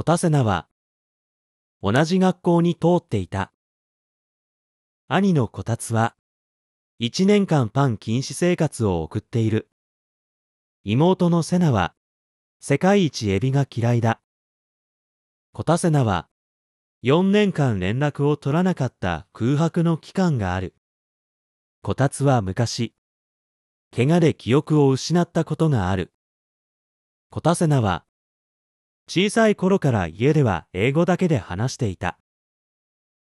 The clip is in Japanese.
コタセナは、同じ学校に通っていた。兄のこたつは、一年間パン禁止生活を送っている。妹のセナは、世界一エビが嫌いだ。コタセナは、4年間連絡を取らなかった空白の期間がある。こたつは昔、怪我で記憶を失ったことがある。コタセナは、小さい頃から家では英語だけで話していた。